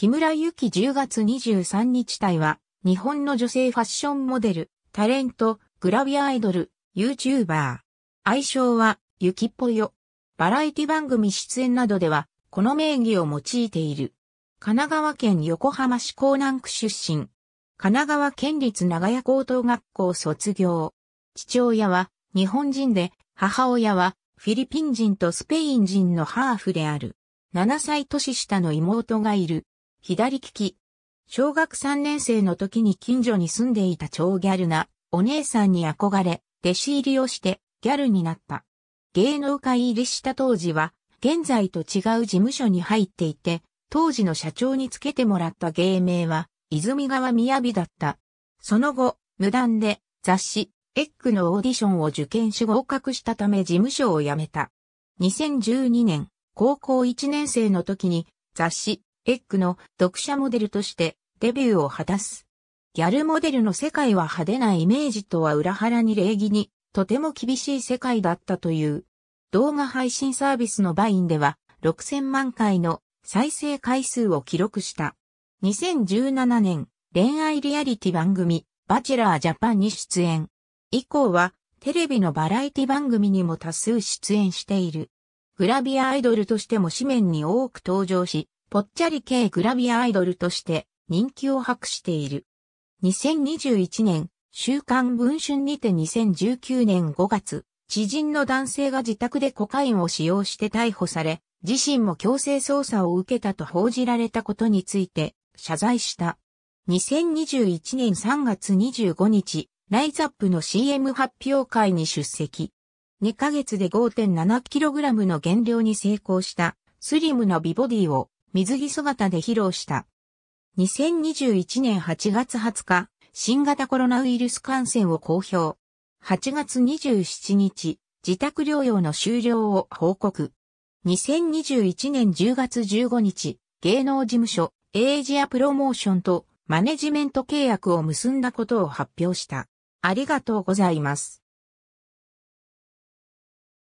木村ゆき10月23日体は、日本の女性ファッションモデル、タレント、グラビアアイドル、YouTuber。愛称は、ゆきっぽよ。バラエティ番組出演などでは、この名義を用いている。神奈川県横浜市港南区出身。神奈川県立長屋高等学校卒業。父親は日本人で、母親はフィリピン人とスペイン人のハーフである。7歳年下の妹がいる。左利き。小学3年生の時に近所に住んでいた超ギャルなお姉さんに憧れ、弟子入りをしてギャルになった。芸能界入りした当時は、現在と違う事務所に入っていて、当時の社長につけてもらった芸名は、泉川雅だった。その後、無断で雑誌、エッグのオーディションを受験し合格したため事務所を辞めた。2012年、高校1年生の時に雑誌、エッグの読者モデルとしてデビューを果たす。ギャルモデルの世界は派手なイメージとは裏腹に礼儀にとても厳しい世界だったという。動画配信サービスのバインでは6000万回の再生回数を記録した。2017年、恋愛リアリティ番組、バチェラージャパンに出演。以降は、テレビのバラエティ番組にも多数出演している。グラビアアイドルとしても紙面に多く登場し、ぽっちゃり系グラビアアイドルとして人気を博している。2021年、週刊文春にて2019年5月、知人の男性が自宅でコカインを使用して逮捕され、自身も強制捜査を受けたと報じられたことについて謝罪した。2021年3月25日、ライザップの CM 発表会に出席。2ヶ月で 5.7kg の減量に成功したスリムな美ボディを水着姿で披露した。2021年8月20日、新型コロナウイルス感染を公表。8月27日、自宅療養の終了を報告。2021年10月15日、芸能事務所、エイジアプロモーションとマネジメント契約を結んだことを発表した。ありがとうございます。